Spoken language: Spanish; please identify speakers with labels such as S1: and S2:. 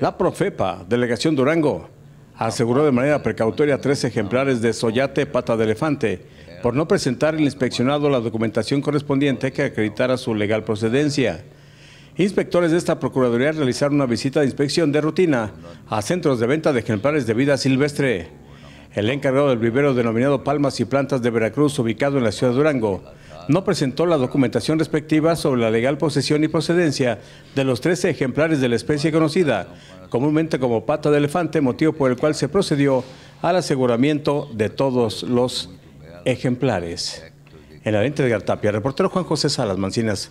S1: La Profepa, Delegación Durango, aseguró de manera precautoria tres ejemplares de soyate pata de elefante por no presentar el inspeccionado la documentación correspondiente que acreditara su legal procedencia. Inspectores de esta Procuraduría realizaron una visita de inspección de rutina a centros de venta de ejemplares de vida silvestre. El encargado del vivero denominado Palmas y Plantas de Veracruz, ubicado en la ciudad de Durango, no presentó la documentación respectiva sobre la legal posesión y procedencia de los 13 ejemplares de la especie conocida, comúnmente como pata de elefante, motivo por el cual se procedió al aseguramiento de todos los ejemplares. En la lente de Gartapia, reportero Juan José Salas Mancinas.